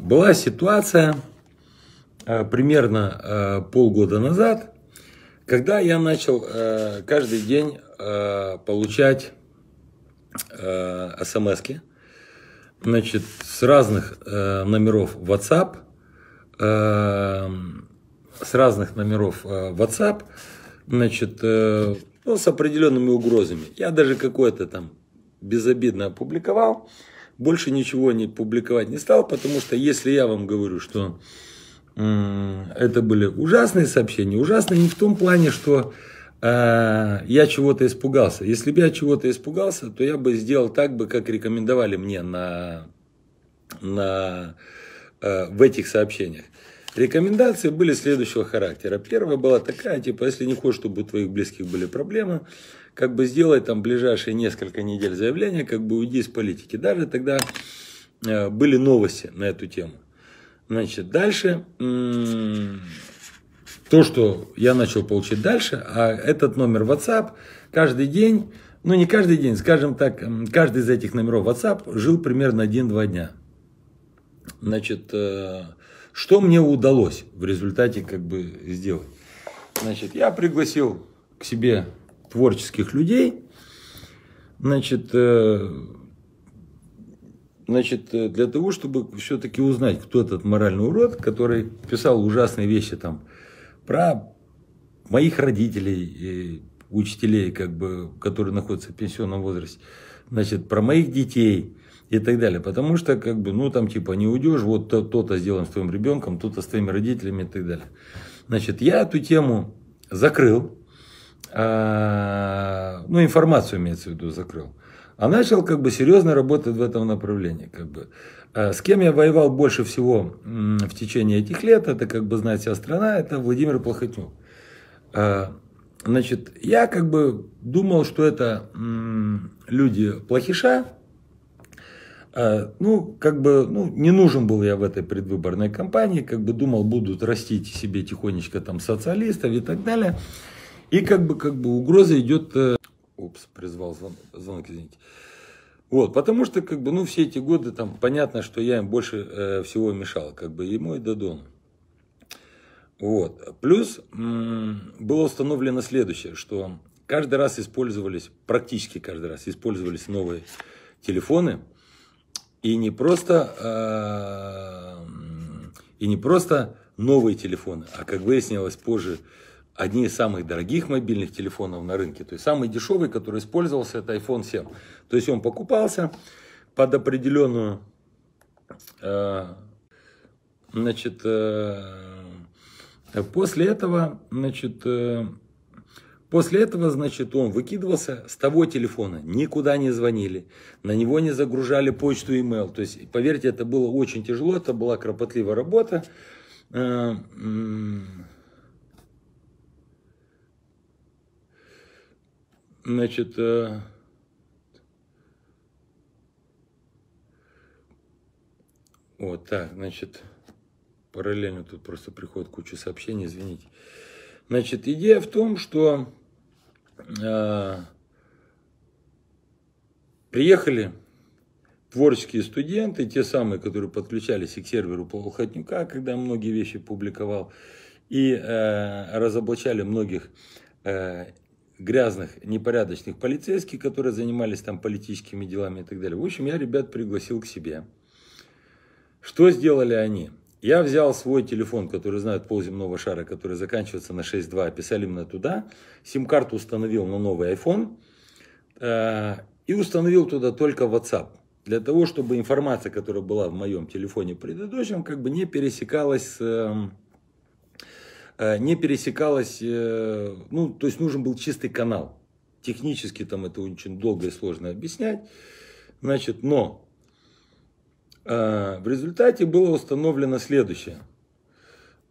Была ситуация э, примерно э, полгода назад, когда я начал э, каждый день получать смс значит, с разных номеров WhatsApp, с разных номеров WhatsApp, значит, ну, с определенными угрозами. Я даже какое-то там безобидно опубликовал больше ничего не публиковать не стал, потому что если я вам говорю, что это были ужасные сообщения, ужасные не в том плане, что э, я чего-то испугался. Если бы я чего-то испугался, то я бы сделал так бы, как рекомендовали мне на, на, э, в этих сообщениях. Рекомендации были следующего характера. Первая была такая, типа, если не хочешь, чтобы у твоих близких были проблемы, как бы сделай там ближайшие несколько недель заявление, как бы уйди из политики. Даже тогда э, были новости на эту тему. Значит, дальше то, что я начал получить дальше, а этот номер WhatsApp каждый день, ну не каждый день, скажем так, каждый из этих номеров WhatsApp жил примерно 1-2 дня. Значит, э, что мне удалось в результате как бы сделать? Значит, я пригласил к себе творческих людей, значит, э, значит, э, для того, чтобы все-таки узнать, кто этот моральный урод, который писал ужасные вещи там про моих родителей, учителей, как бы, которые находятся в пенсионном возрасте, значит, про моих детей и так далее. Потому что, как бы, ну, там, типа, не уйдешь, вот то-то сделаем с твоим ребенком, то-то с твоими родителями и так далее. Значит, я эту тему закрыл, а, ну, информацию имеется в виду, закрыл. А начал как бы серьезно работать в этом направлении. Как бы. А с кем я воевал больше всего в течение этих лет, это, как бы, знаете, вся страна, это Владимир Плохотнюк. А, значит, я как бы думал, что это люди плохиша, ну, как бы, ну, не нужен был я в этой предвыборной кампании, как бы думал, будут растить себе тихонечко там социалистов и так далее. И как бы, как бы угроза идет... Э, Опс, призвал звон, звонок, извините. Вот, потому что, как бы, ну, все эти годы, там, понятно, что я им больше э, всего мешал, как бы, ему и Дадону. Вот, плюс было установлено следующее, что каждый раз использовались, практически каждый раз использовались новые телефоны, и не просто, э, и не просто новые телефоны, а, как выяснилось позже, одни из самых дорогих мобильных телефонов на рынке. То есть самый дешевый, который использовался, это iPhone 7. То есть он покупался под определенную э, значит, э, после этого, значит, э, После этого, значит, он выкидывался с того телефона, никуда не звонили, на него не загружали почту и email. То есть, поверьте, это было очень тяжело, это была кропотливая работа. Э, Значит, э, вот так, значит, параллельно тут просто приходит куча сообщений, извините. Значит, идея в том, что э, приехали творческие студенты, те самые, которые подключались и к серверу Полохотнюка, когда многие вещи публиковал, и э, разоблачали многих э, грязных, непорядочных полицейских, которые занимались там политическими делами и так далее. В общем, я ребят пригласил к себе. Что сделали они? Я взял свой телефон, который знают полземного шара, который заканчивается на 6.2, писали именно туда. Сим-карту установил на новый iPhone э, и установил туда только WhatsApp. Для того, чтобы информация, которая была в моем телефоне предыдущем, как бы не пересекалась с... Э, Э, не пересекалось, э, ну, то есть нужен был чистый канал. Технически там это очень долго и сложно объяснять. Значит, но э, в результате было установлено следующее.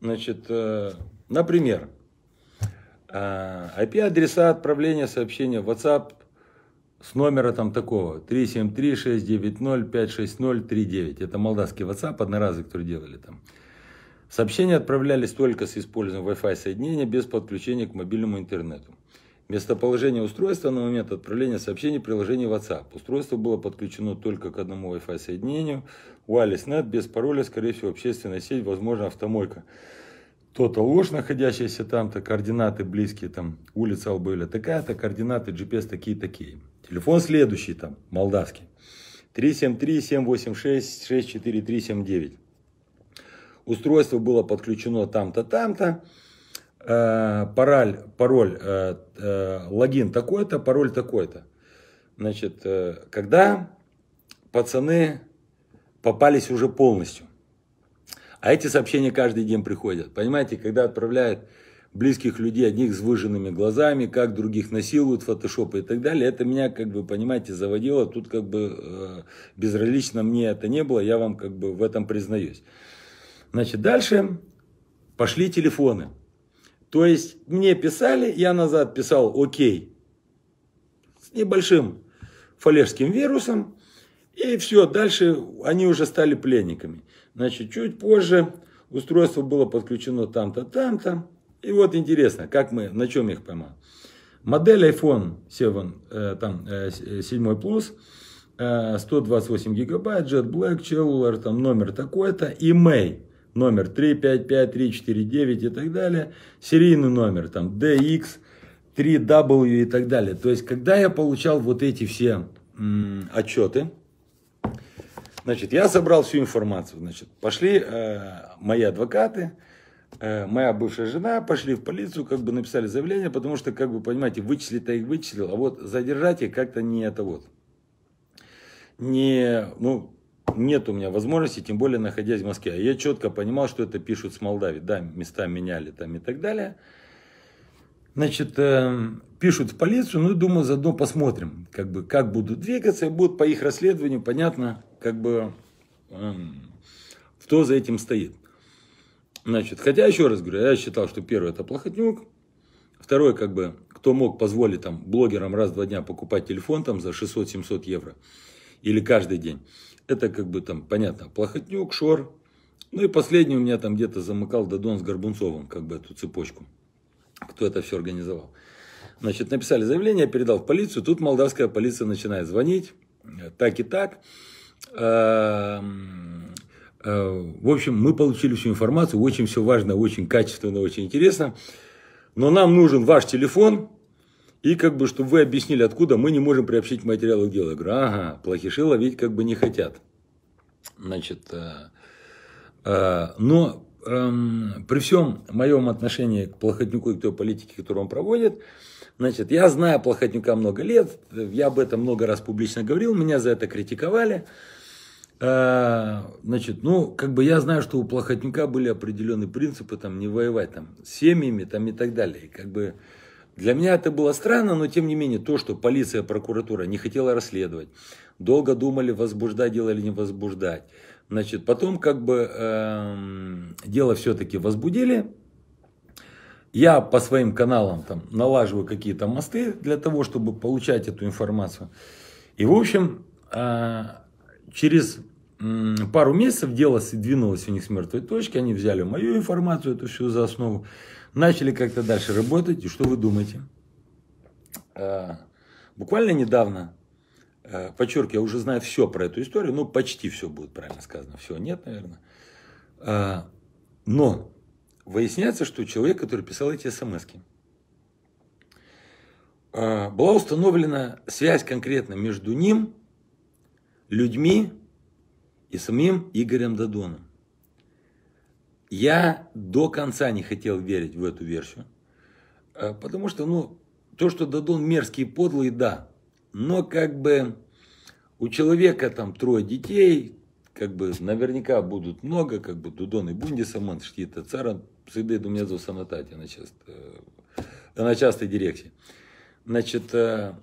Значит, например, IP-адреса отправления сообщения в WhatsApp с номера там такого 373-690-560-39. Это молдавский WhatsApp, одноразовый, который делали там. Сообщения отправлялись только с использованием Wi-Fi соединения без подключения к мобильному интернету. Местоположение устройства на момент отправления сообщений приложения WhatsApp. Устройство было подключено только к одному Wi-Fi соединению. WirelessNet без пароля, скорее всего, общественная сеть, возможно, автомойка. То-то ложь, находящаяся там-то, координаты близкие, там, улица Албыля такая-то, координаты GPS такие-такие. Телефон следующий там, молдавский. 373-786-64379 устройство было подключено там-то, там-то, э, пароль, пароль э, э, логин такой-то, пароль такой-то. Значит, э, когда пацаны попались уже полностью, а эти сообщения каждый день приходят, понимаете, когда отправляют близких людей, одних с выжженными глазами, как других насилуют, фотошопы и так далее. Это меня, как бы, понимаете, заводило. Тут, как бы, э, безразлично мне это не было, я вам, как бы, в этом признаюсь. Значит, дальше пошли телефоны. То есть мне писали, я назад писал «Окей» с небольшим фалерским вирусом. И все, дальше они уже стали пленниками. Значит, чуть позже устройство было подключено там-то, там-то. И вот интересно, как мы, на чем их поймал? Модель iPhone 7, э, там, э, 7 Plus, э, 128 э, гигабайт, Jet Black, Cellular, там номер такой-то, и May номер 355349 и так далее, серийный номер там DX, 3W и так далее. То есть, когда я получал вот эти все м, отчеты, значит, я собрал всю информацию. Значит, пошли э, мои адвокаты, э, моя бывшая жена, пошли в полицию, как бы написали заявление, потому что, как вы понимаете, вычислить-то их вычислил, а вот задержать их как-то не это вот. Не, ну, нет у меня возможности, тем более находясь в Москве. А я четко понимал, что это пишут с Молдавии. Да, места меняли там и так далее. Значит, э, пишут в полицию, ну, думаю, заодно посмотрим, как бы, как будут двигаться, будут по их расследованию, понятно, как бы, э, кто за этим стоит. Значит, хотя, еще раз говорю, я считал, что первый это Плохотнюк, второй как бы, кто мог позволить там блогерам раз-два дня покупать телефон там за 600-700 евро, или каждый день. Это как бы там, понятно, Плохотнюк, Шор. Ну и последний у меня там где-то замыкал Дадон с Горбунцовым, как бы эту цепочку. Кто это все организовал. Значит, написали заявление, передал в полицию. Тут молдавская полиция начинает звонить. Э, так и так. Эм, э, в общем, мы получили всю информацию. Очень все важно, очень качественно, очень интересно. Но нам нужен ваш телефон, и как бы, чтобы вы объяснили, откуда мы не можем приобщить материалы к делу. Я говорю, ага, плохиши ловить как бы не хотят. Значит, э, э, но э, при всем моем отношении к плохотнюку и к той политике, которую он проводит, значит, я знаю плохотнюка много лет, я об этом много раз публично говорил, меня за это критиковали. Э, значит, ну, как бы я знаю, что у плохотнюка были определенные принципы, там, не воевать там, с семьями там, и так далее. И как бы, для меня это было странно, но тем не менее, то, что полиция, прокуратура не хотела расследовать, долго думали, возбуждать дело или не возбуждать. Значит, потом как бы эм, дело все-таки возбудили. Я по своим каналам там налаживаю какие-то мосты для того, чтобы получать эту информацию. И в общем, э, через э, пару месяцев дело сдвинулось у них с мертвой точки. Они взяли мою информацию, эту всю за основу. Начали как-то дальше работать, и что вы думаете? А, буквально недавно, а, подчеркиваю, я уже знаю все про эту историю, ну почти все будет правильно сказано, все нет, наверное. А, но выясняется, что человек, который писал эти смс была установлена связь конкретно между ним, людьми и самим Игорем Дадоном. Я до конца не хотел верить в эту версию. Э, потому что, ну, то, что Дадон мерзкий и подлый, да. Но как бы у человека там трое детей, как бы наверняка будут много, как бы Дудон и Бундисаман, Штита, Царан, Сыды, у меня санатате э, на часто, на частой директе. Значит, э,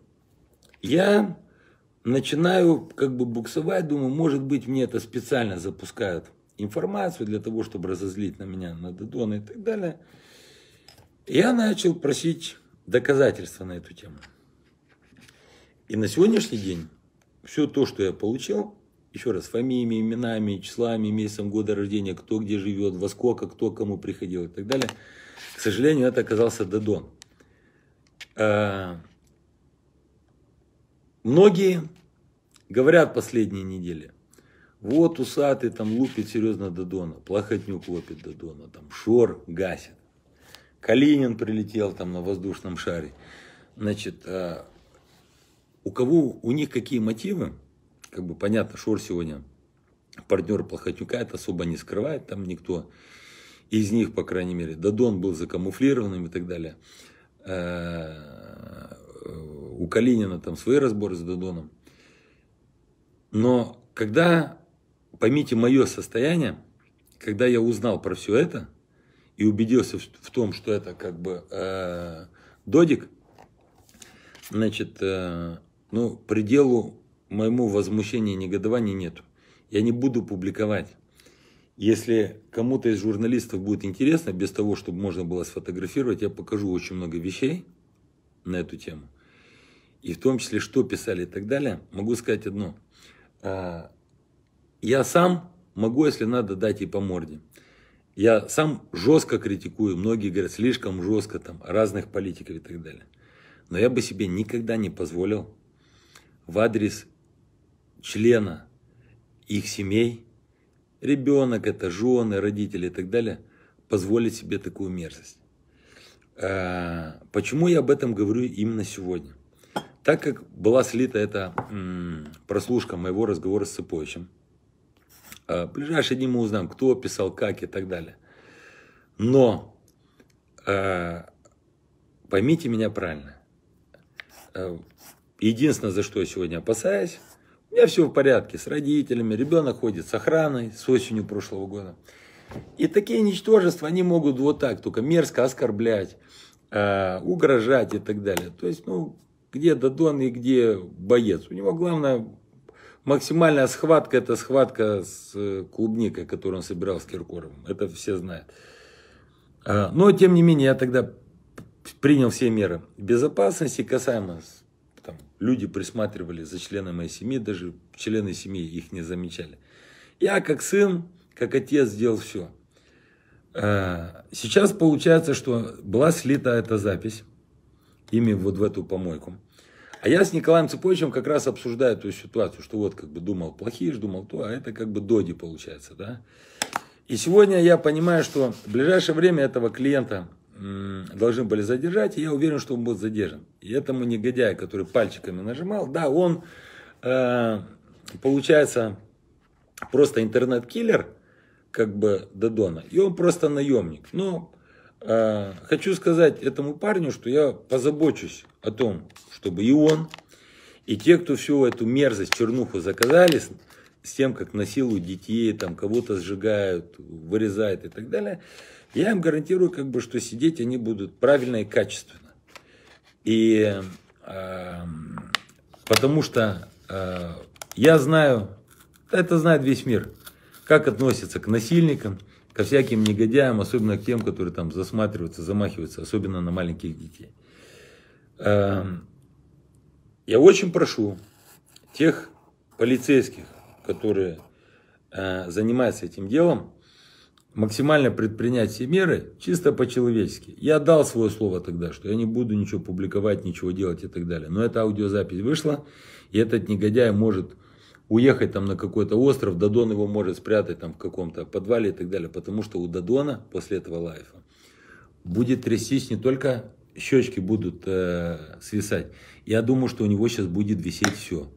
я начинаю как бы буксовать, думаю, может быть, мне это специально запускают – информацию для того, чтобы разозлить на меня, на Дадона и так далее. Я начал просить доказательства на эту тему. И на сегодняшний день все то, что я получил, еще раз, фамилиями, именами, числами, месяцем года рождения, кто где живет, во сколько, кто кому приходил и так далее, к сожалению, это оказался Дадон. А, многие говорят последние недели – вот усатый там лупит серьезно Додона, Плохотнюк лопит Додона, там Шор гасит. Калинин прилетел там на воздушном шаре. Значит, а, у кого, у них какие мотивы? Как бы понятно, Шор сегодня партнер Плохотнюка, это особо не скрывает там никто. Из них, по крайней мере, Додон был закамуфлированным и так далее. А, у Калинина там свои разборы с Додоном. Но когда поймите мое состояние, когда я узнал про все это и убедился в, в том, что это как бы э, додик, значит, э, ну, пределу моему возмущения и негодования нету. Я не буду публиковать. Если кому-то из журналистов будет интересно, без того, чтобы можно было сфотографировать, я покажу очень много вещей на эту тему. И в том числе, что писали и так далее. Могу сказать одно. Э, я сам могу, если надо, дать ей по морде. Я сам жестко критикую, многие говорят, слишком жестко там, разных политиков и так далее. Но я бы себе никогда не позволил в адрес члена их семей, ребенок это, жены, родители и так далее, позволить себе такую мерзость. А, почему я об этом говорю именно сегодня? Так как была слита эта прослушка моего разговора с Сыповичем, в э, ближайшие дни мы узнаем, кто писал, как и так далее. Но э, поймите меня правильно. Э, единственное, за что я сегодня опасаюсь, у меня все в порядке с родителями, ребенок ходит с охраной с осенью прошлого года. И такие ничтожества, они могут вот так только мерзко оскорблять, угрожать и так далее. То есть, ну, где Дадон и где боец. У него главное максимальная схватка, это схватка с э, клубникой, которую он собирал с Киркоровым. Это все знают. А, но, тем не менее, я тогда принял все меры безопасности касаемо там, люди присматривали за членами моей семьи, даже члены семьи их не замечали. Я как сын, как отец сделал все. А, сейчас получается, что была слита эта запись ими вот в эту помойку. А я с Николаем Цыповичем как раз обсуждаю эту ситуацию, что вот как бы думал плохие, думал то, а это как бы доди получается, да. И сегодня я понимаю, что в ближайшее время этого клиента должны были задержать, и я уверен, что он будет задержан. И этому негодяю, который пальчиками нажимал, да, он, э, получается, просто интернет-киллер, как бы Додона, и он просто наемник. Но а, хочу сказать этому парню, что я позабочусь о том, чтобы и он, и те, кто всю эту мерзость, чернуху заказали, с тем, как насилуют детей, там кого-то сжигают, вырезают и так далее, я им гарантирую, как бы, что сидеть они будут правильно и качественно. И э, потому что э, я знаю, это знает весь мир, как относятся к насильникам, ко всяким негодяям, особенно к тем, которые там засматриваются, замахиваются, особенно на маленьких детей. Эм, я очень прошу тех полицейских, которые э, занимаются этим делом, максимально предпринять все меры чисто по-человечески. Я дал свое слово тогда, что я не буду ничего публиковать, ничего делать и так далее. Но эта аудиозапись вышла, и этот негодяй может уехать там на какой-то остров, Дадон его может спрятать там в каком-то подвале и так далее, потому что у Дадона после этого лайфа будет трястись не только щечки будут э, свисать, я думаю, что у него сейчас будет висеть все,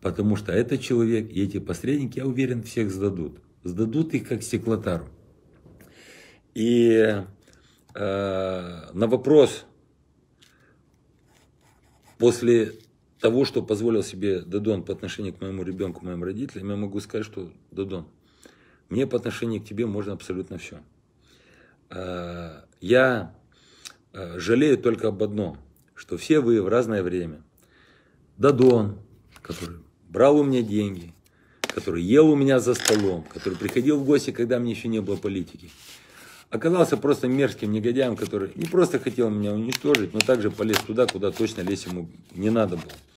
потому что этот человек и эти посредники, я уверен, всех сдадут, сдадут их как стеклотару. И э, на вопрос после того, что позволил себе Дадон по отношению к моему ребенку, моим родителям, я могу сказать, что Дадон, мне по отношению к тебе можно абсолютно все. А, я а, жалею только об одном, что все вы в разное время. Дадон, который брал у меня деньги, который ел у меня за столом, который приходил в гости, когда мне еще не было политики – оказался просто мерзким негодяем, который не просто хотел меня уничтожить, но также полез туда, куда точно лезть ему не надо было.